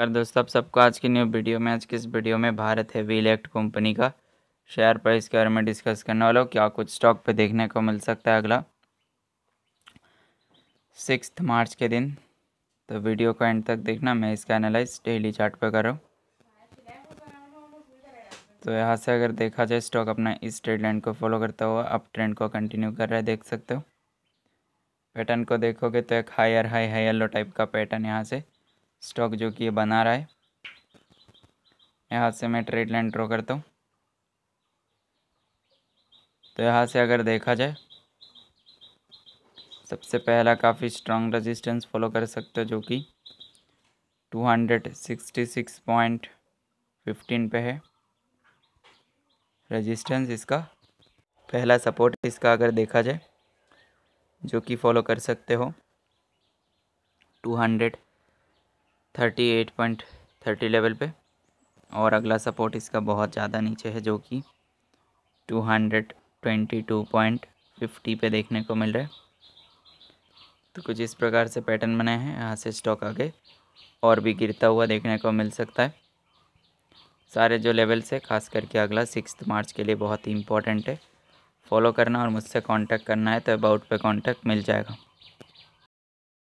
नमस्कार दोस्तों आप सबको आज की न्यू वीडियो में आज की इस वीडियो में भारत हैवी इलेक्ट कंपनी का शेयर प्राइस के बारे में डिस्कस करने वाला हूँ क्या कुछ स्टॉक पे देखने को मिल सकता है अगला सिक्स मार्च के दिन तो वीडियो को एंड तक देखना मैं इसका एनालाइज डेली चार्ट पे कर रहा हूँ तो यहाँ से अगर देखा जाए स्टॉक अपना इस ट्रेड लाइन को फॉलो करता हुआ आप ट्रेंड को कंटिन्यू कर रहा है देख सकते हो पैटर्न को देखोगे तो एक higher high high low type का पैटर्न यहाँ से स्टॉक जो कि ये बना रहा है यहाँ से मैं ट्रेड लाइन ड्रॉ करता हूँ तो यहाँ से अगर देखा जाए सबसे पहला काफ़ी स्ट्रांग रेजिस्टेंस फॉलो कर सकते हो जो कि 266.15 पे है रेजिस्टेंस इसका पहला सपोर्ट इसका अगर देखा जाए जो कि फॉलो कर सकते हो 200 thirty eight point thirty level पे और अगला सपोर्ट इसका बहुत ज़्यादा नीचे है जो कि two hundred twenty two point fifty पे देखने को मिल रहा है तो कुछ इस प्रकार से पैटर्न बने हैं यहाँ से स्टॉक आगे और भी गिरता हुआ देखने को मिल सकता है सारे जो लेवल्स है खास करके अगला सिक्स मार्च के लिए बहुत ही इंपॉर्टेंट है फॉलो करना और मुझसे कांटेक्ट करना है तो अबाउट पे कांटेक्ट मिल जाएगा